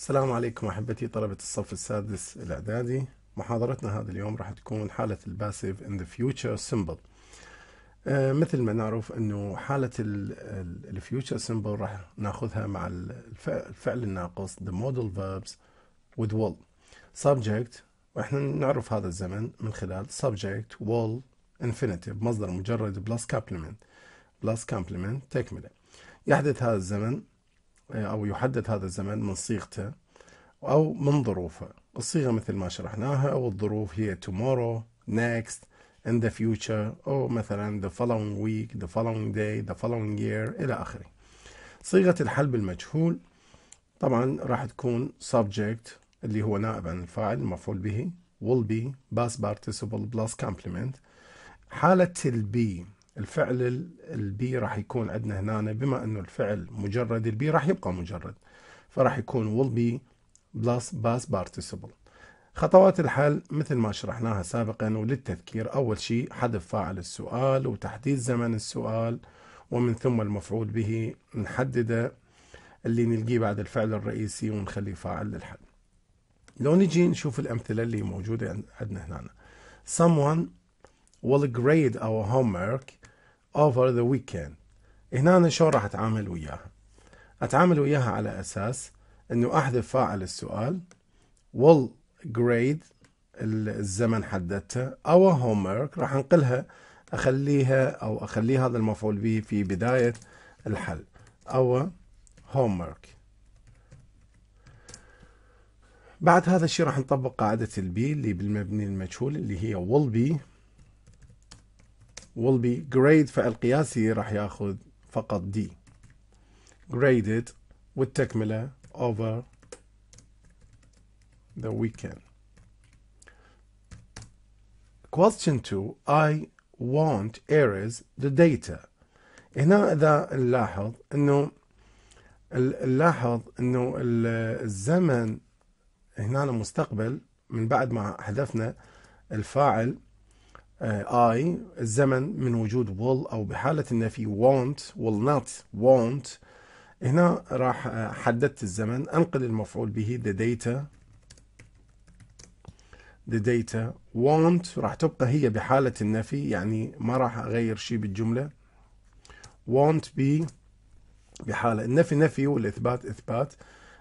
السلام عليكم أحبتي طلبة الصف السادس الإعدادي محاضرتنا هذا اليوم راح تكون حالة الباسيف ان ذا فيوتشر سمبل مثل ما نعرف أنه حالة الفيوتشر سمبل راح ناخذها مع الفعل الناقص the modal verbs with will subject واحنا نعرف هذا الزمن من خلال subject will infinitive مصدر مجرد plus complement plus complement تكملة يحدث هذا الزمن أو يحدد هذا الزمن من صيغته أو من ظروفه الصيغة مثل ما شرحناها أو الظروف هي tomorrow next in the future أو مثلا the following week the following day the following year إلى آخره صيغة الحل بالمجهول طبعا راح تكون subject اللي هو نائب عن الفاعل المفعول به will be past participle plus complement حالة البي الفعل البي راح يكون عندنا هنا بما انه الفعل مجرد البي راح يبقى مجرد فراح يكون will be plus past participle خطوات الحل مثل ما شرحناها سابقا وللتذكير أول شيء حذف فاعل السؤال وتحديد زمن السؤال ومن ثم المفعول به نحدده اللي نلقيه بعد الفعل الرئيسي ونخليه فاعل للحل لو نجي نشوف الأمثلة اللي موجودة عندنا هنا Someone will grade our homework over the weekend هنا أنا شو راح أتعامل وياها أتعامل وياها على أساس أنه أحذف فاعل السؤال will grade الزمن حددته أو homework راح أنقلها أخليها أو أخلي هذا المفعول به في بداية الحل أو homework بعد هذا الشيء راح نطبق قاعدة البي اللي بالمبني المجهول اللي هي will be will be grade فالقياسي راح ياخذ فقط D graded والتكملة over the weekend question 2 I want errors the data هنا اذا نلاحظ انه نلاحظ انه الزمن هنا المستقبل من بعد ما حذفنا الفاعل I آه، الزمن من وجود will او بحاله النفي won't will not won't هنا راح حددت الزمن انقل المفعول به the data the data won't راح تبقى هي بحاله النفي يعني ما راح اغير شيء بالجمله won't be بحاله النفي نفي والاثبات اثبات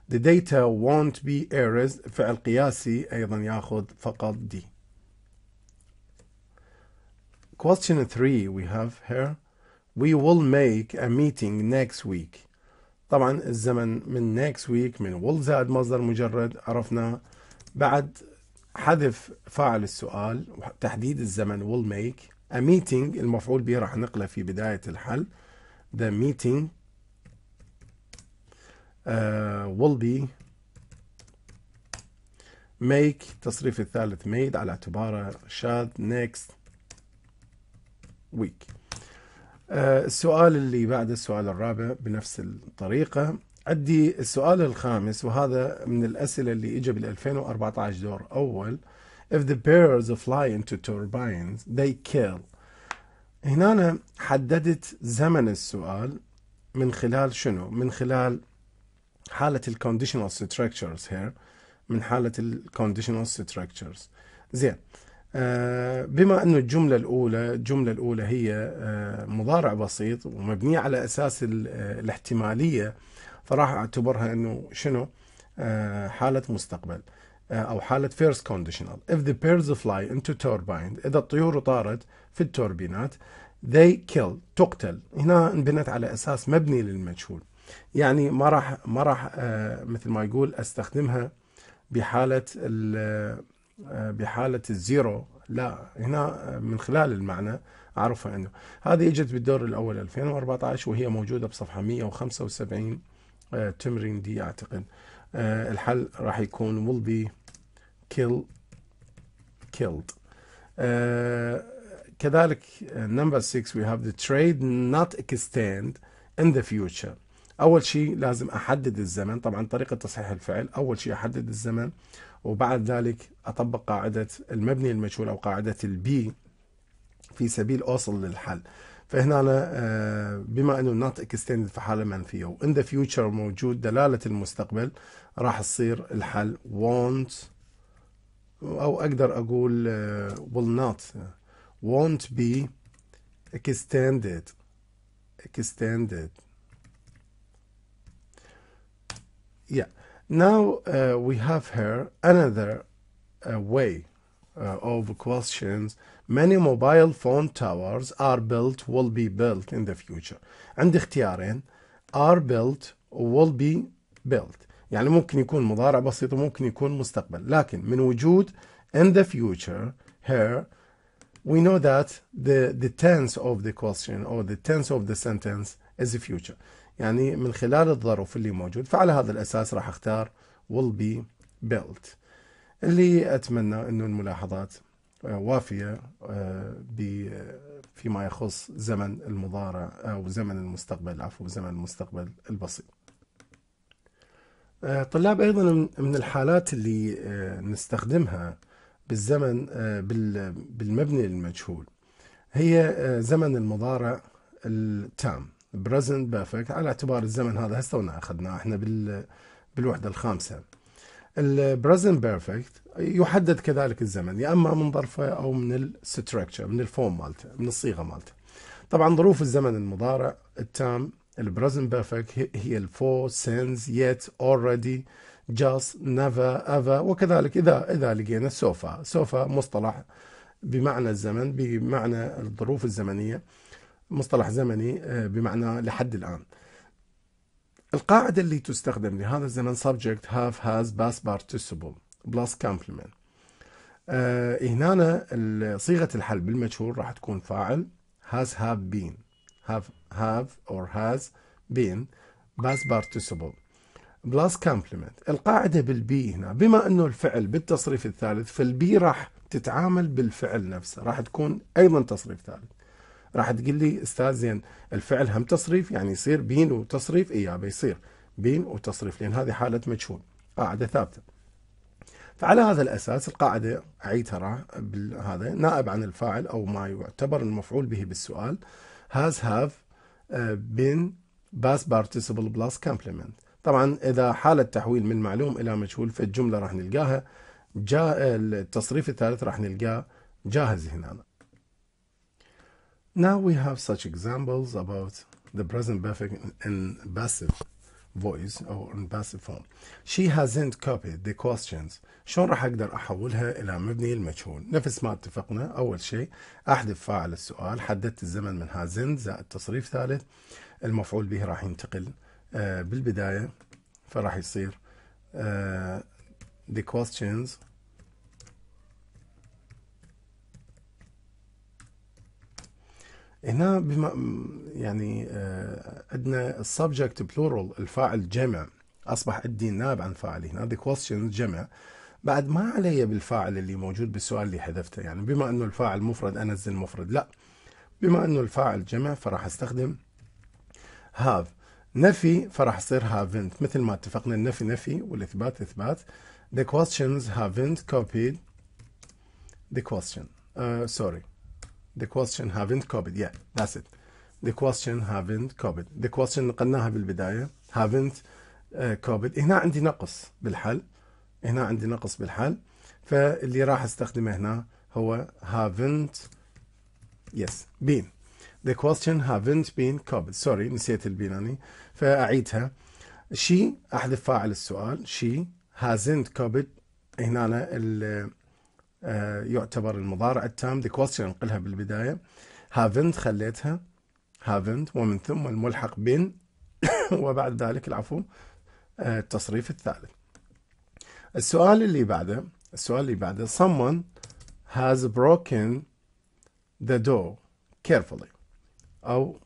the data won't be errors فعل قياسي ايضا ياخذ فقط دي Question 3 we have here We will make a meeting next week طبعا الزمن من next week من will زائد مصدر مجرد عرفنا بعد حذف فاعل السؤال وتحديد الزمن will make a meeting المفعول به راح نقله في بداية الحل the meeting uh, will be make تصريف الثالث made على اعتباره شاد next ويك آه، السؤال اللي بعد السؤال الرابع بنفس الطريقة عندي السؤال الخامس وهذا من الأسئلة اللي إجا بال 2014 دور أول If the birds fly into turbines they kill هنا أنا حددت زمن السؤال من خلال شنو؟ من خلال حالة conditional structures here من حالة conditional structures زين آه، بما أن الجملة الأولى الجملة الأولى هي آه، مضارع بسيط ومبنية على أساس آه، الاحتمالية فراح أعتبرها أنه شنو حالة مستقبل أو حالة فيرست كونديشنال if the birds fly into turbine إذا الطيور طارت في التوربينات they kill تقتل هنا انبنت على أساس مبني للمجهول يعني ما راح ما راح مثل ما يقول استخدمها بحاله آه، بحالة الزيرو لا هنا آه، من خلال المعنى أعرف أنه هذه اجت بالدور الأول 2014 وهي موجودة بصفحة 175 آه، تمرين دي أعتقد الحل راح يكون will be kill killed كذلك number 6 we have the trade not extend in the future اول شيء لازم احدد الزمن طبعا طريقه تصحيح الفعل اول شيء احدد الزمن وبعد ذلك اطبق قاعده المبني المجهول او قاعده البي في سبيل اوصل للحل فهنا أنا آه، بما انه النوت في فحاله منفيه وان ذا فيوتشر موجود دلاله المستقبل راح تصير الحل won't او اقدر اقول آه، will not آه، won't be extended extended Yeah. Now uh, we have here another uh, way uh, of questions. Many mobile phone towers are built, will be built in the future. عندي اختيارين are built will be built. يعني ممكن يكون مضارع بسيط وممكن يكون مستقبل. لكن من وجود in the future here we know that the the tense of the question or the tense of the sentence is the future. يعني من خلال الظرف اللي موجود فعلى هذا الأساس راح أختار will be built اللي أتمنى أنه الملاحظات آه، وافية آه، فيما يخص زمن المضارع أو زمن المستقبل عفوا زمن المستقبل البسيط آه، طلاب أيضا من الحالات اللي نستخدمها بالزمن بالمبني المجهول هي زمن المضارع التام بريزنت بيرفكت على اعتبار الزمن هذا هسه اخذناه احنا بال بالوحده الخامسه البريزنت بيرفكت يحدد كذلك الزمن يا اما من ظرفه او من الستركتشر من الفورم مالته من الصيغه مالته طبعا ظروف الزمن المضارع التام البريزنت بيرفكت هي الفور سينز يت اوريدي جاس نفا افا وكذلك اذا اذا لقينا سوفا سوفا مصطلح بمعنى الزمن بمعنى الظروف الزمنيه مصطلح زمني آه، بمعنى لحد الآن القاعدة اللي تستخدم لهذا الزمن subject have has past participle plus complement آه هنا صيغة الحل بالمجهول راح تكون فاعل has have been have have or has been past participle plus complement القاعدة بالبي هنا بما انه الفعل بالتصريف الثالث فالبي راح تتعامل بالفعل نفسه راح تكون ايضا تصريف ثالث راح تقول لي استاذ زين الفعل هم تصريف يعني يصير بين وتصريف إيه يابا يصير بين وتصريف لان هذه حاله مجهول قاعده ثابته فعلى هذا الاساس القاعده اعيدها هذا نائب عن الفاعل او ما يعتبر المفعول به بالسؤال has have آه، been past participle plus complement طبعا اذا حاله تحويل من معلوم الى مجهول فالجمله راح نلقاها جاء آه، التصريف الثالث راح نلقاه جاهز هنا Now we have such examples about the present perfect in passive voice or in passive form. She hasn't copied the questions. شلون راح اقدر احولها الى مبني المجهول؟ نفس ما اتفقنا اول شيء احذف فاعل السؤال، حددت الزمن من هازنت زائد تصريف ثالث المفعول به راح ينتقل آه، بالبدايه فراح يصير آه، the questions هنا بما يعني عندنا السبجكت بلورال الفاعل جمع اصبح عندي ناب عن فاعل هنا ذا كويستشن جمع بعد ما علي بالفاعل اللي موجود بالسؤال اللي حذفته يعني بما انه الفاعل مفرد انزل مفرد لا بما انه الفاعل جمع فراح استخدم هاف نفي فراح يصير هافنت مثل ما اتفقنا النفي نفي والاثبات اثبات the questions haven't copied the question uh, sorry The question haven't copied. Yeah, that's it. The question haven't copied. The question نقلناها بالبداية haven't copied. هنا عندي نقص بالحل. هنا عندي نقص بالحل. فاللي راح استخدمه هنا هو haven't yes been. The question haven't been copied. Sorry نسيت البيناني. فأعيدها. She أحذف فاعل السؤال. She hasn't copied. هنا آه، يعتبر المضارع التام ذا كويستشن انقلها بالبدايه هافنت خليتها هافنت ومن ثم الملحق بن وبعد ذلك العفو آه، التصريف الثالث السؤال اللي بعده السؤال اللي بعده someone has broken the door carefully أو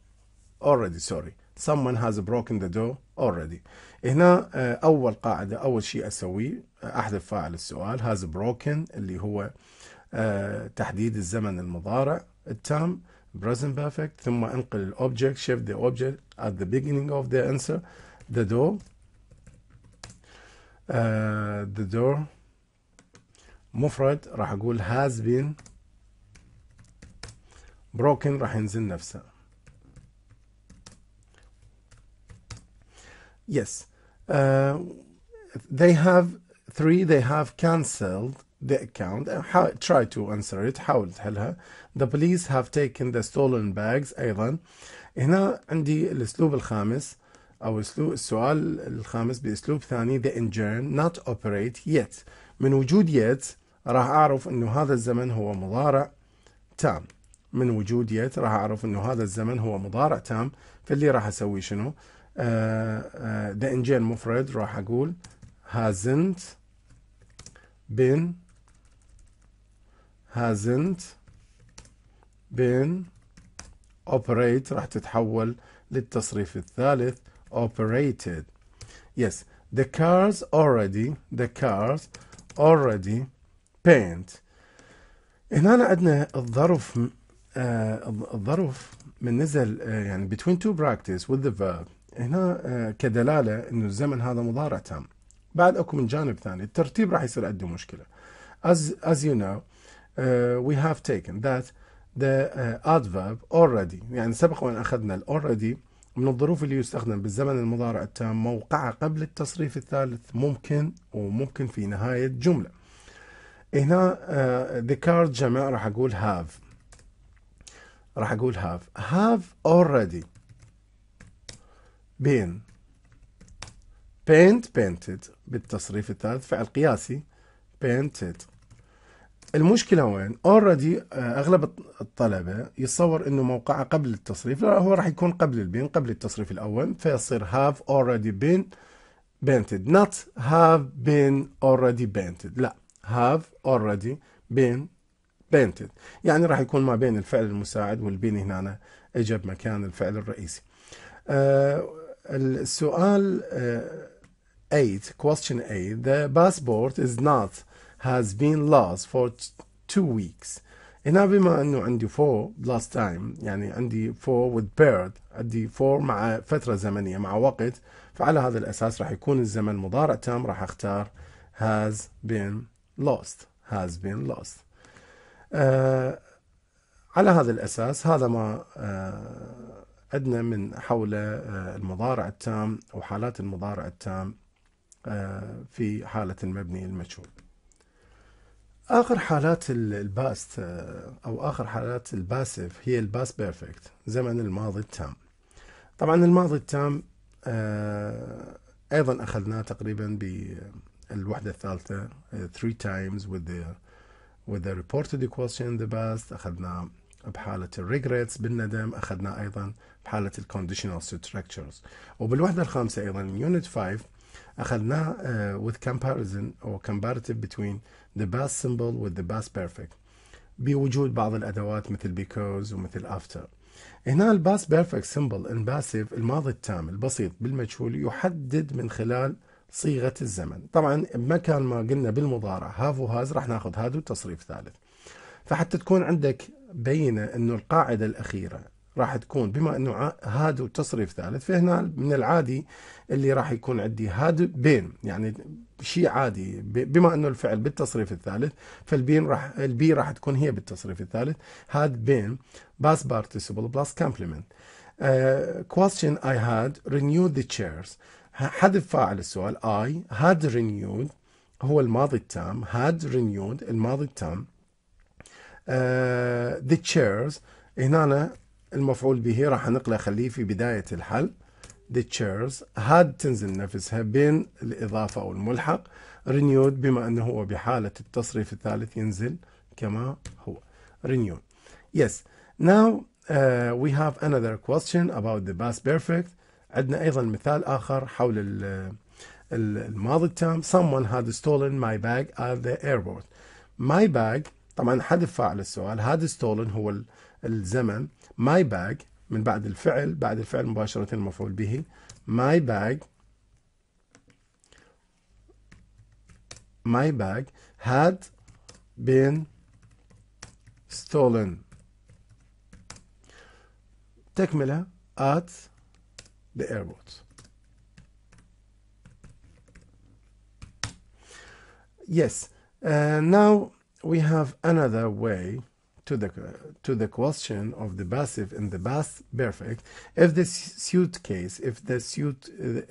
already sorry someone has broken the door already هنا أول قاعدة أول شيء أسويه أحذف فاعل السؤال has broken اللي هو تحديد الزمن المضارع التام present perfect ثم انقل الاوبجكت shift the object at the beginning of the answer the door uh, the door مفرد راح اقول has been broken راح ينزل نفسه Yes. Uh, they have three, they have cancelled the account. Uh, try to answer it, حاول تحلها. The police have taken the stolen bags أيضا. هنا عندي الأسلوب الخامس أو أسلوب السؤال الخامس بأسلوب ثاني the engine not operate yet. من وجود yet راح أعرف أنه هذا الزمن هو مضارع تام. من وجود yet راح أعرف أنه هذا الزمن هو مضارع تام فاللي راح أسوي شنو؟ ده انجيل مفرد راح اقول hasn't been hasn't been operate راح تتحول للتصريف الثالث operated yes the cars already the cars already paint هنا عندنا الظرف آه الظرف من نزل آه يعني between two practice with the verb هنا آه، كدلاله انه الزمن هذا مضارع تام بعد اكو من جانب ثاني الترتيب راح يصير عنده مشكله as as you know uh, we have taken that the uh, adverb already يعني سبق وان اخذنا already من الظروف اللي يستخدم بالزمن المضارع التام موقعه قبل التصريف الثالث ممكن وممكن في نهايه جمله هنا uh, card جمع راح اقول have راح اقول have have already بين paint painted بالتصريف الثالث فعل قياسي painted المشكلة وين؟ اوريدي آه، اغلب الطلبة يتصور انه موقعه قبل التصريف، لا هو راح يكون قبل البين قبل التصريف الاول فيصير have already been painted not have been already painted لا have already been painted يعني راح يكون ما بين الفعل المساعد والبين هنا أنا اجى بمكان الفعل الرئيسي. أه السؤال 8 آه، question 8 the passport is not has been lost for two weeks هنا بما انه عندي 4 last time يعني عندي 4 with period عندي 4 مع فترة زمنية مع وقت فعلى هذا الاساس راح يكون الزمن مضارع تام راح اختار has been lost has been lost uh, على هذا الاساس هذا ما uh, عندنا من حول آه، المضارع التام وحالات المضارع التام آه، في حالة المبني المجهول آخر حالات الباست آه، أو آخر حالات الباسف هي الباس بيرفكت زمن الماضي التام طبعا الماضي التام أيضا أخذناه تقريبا بالوحدة الثالثة 3 times with the with the reported equation in the past أخذناه بحالة الريجريتس بالندم أخذنا أيضا بحالة الكونديشنال ستراكشرز وبالوحدة الخامسة أيضا يونت 5 أخذناه uh, with comparison or comparative between the past simple with the past perfect بوجود بعض الأدوات مثل because ومثل after هنا الباس بيرفكت سمبل ان باسيف الماضي التام البسيط بالمجهول يحدد من خلال صيغة الزمن طبعا بمكان ما قلنا بالمضارع هاف وهاز راح ناخذ هاد وتصريف ثالث فحتى تكون عندك بين أنه القاعدة الأخيرة راح تكون بما أنه هاد وتصريف ثالث فهنا من العادي اللي راح يكون عندي هاد بين يعني شيء عادي بما أنه الفعل بالتصريف الثالث فالبين راح البي راح تكون هي بالتصريف الثالث هاد بين باس بارتيسيبل بلس كومبلمنت كويستشن اي هاد رينيود ذا تشيرز حذف فاعل السؤال اي هاد رينيود هو الماضي التام هاد رينيود الماضي التام آه، the chairs هنا المفعول به راح نقله خليه في بداية الحل the chairs had تنزل نفسها بين الإضافة أو الملحق renewed بما أنه هو بحالة التصريف الثالث ينزل كما هو renewed yes now uh, we have another question about the past perfect عندنا أيضا مثال آخر حول الماضي التام someone had stolen my bag at the airport my bag طبعا حذف فاعل السؤال هاد ستولن هو الزمن ماي باج من بعد الفعل بعد الفعل مباشرة المفعول به ماي باج ماي باج had been stolen تكملة at the airport yes uh, now we have another way to the to the question of the passive and the past perfect if the suitcase if the suit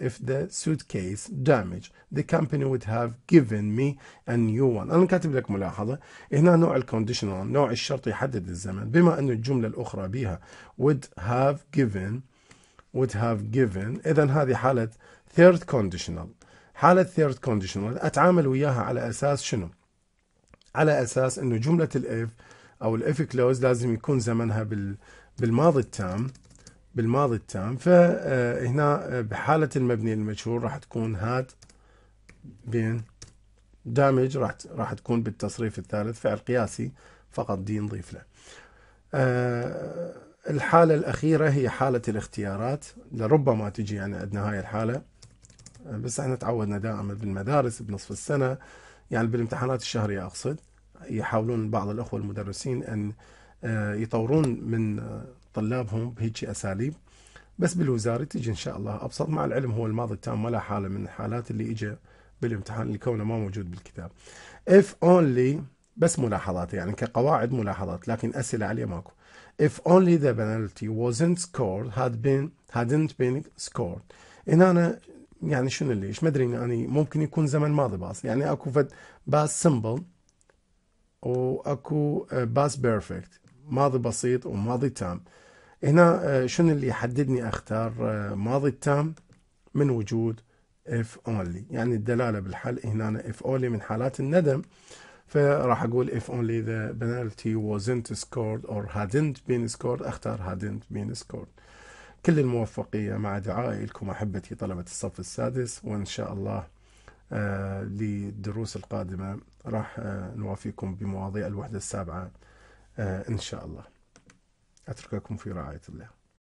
if the suitcase damaged the company would have given me a new one انا كاتب لك ملاحظه هنا نوع الكونديشنال نوع الشرط يحدد الزمن بما انه الجمله الاخرى بها would have given would have given اذا هذه حاله third conditional حاله third conditional اتعامل وياها على اساس شنو على اساس انه جمله الاف او الاف كلوز لازم يكون زمنها بال بالماضي التام بالماضي التام فهنا آه، آه، بحاله المبني المجهول راح تكون هاد بين دامج راح راح تكون بالتصريف الثالث فعل قياسي فقط دي نضيف له. آه، الحالة الأخيرة هي حالة الاختيارات لربما تجي يعني عندنا هاي الحالة بس احنا تعودنا دائما بالمدارس بنصف السنة يعني بالامتحانات الشهرية أقصد يحاولون بعض الأخوة المدرسين أن آه، يطورون من آه، طلابهم بهيك أساليب بس بالوزارة تجي إن شاء الله أبسط مع العلم هو الماضي التام ولا حالة من الحالات اللي إجا بالامتحان اللي كونه ما موجود بالكتاب if only بس ملاحظات يعني كقواعد ملاحظات لكن أسئلة عليه ماكو if only the penalty wasn't scored had been hadn't been scored هنا أنا يعني شنو ليش ما ادري يعني ممكن يكون زمن ماضي باس يعني اكو فد باس سمبل واكو باس بيرفكت ماضي بسيط وماضي تام هنا آه، شنو اللي يحددني اختار آه، ماضي التام من وجود if only يعني الدلاله بالحل هنا if only من حالات الندم فراح اقول if only the penalty wasn't scored or hadn't been scored اختار hadn't been scored كل الموفقية مع دعائي لكم أحبتي طلبة الصف السادس وإن شاء الله آه، للدروس القادمة راح آه، نوافيكم بمواضيع الوحدة السابعة آه، إن شاء الله أترككم في رعاية الله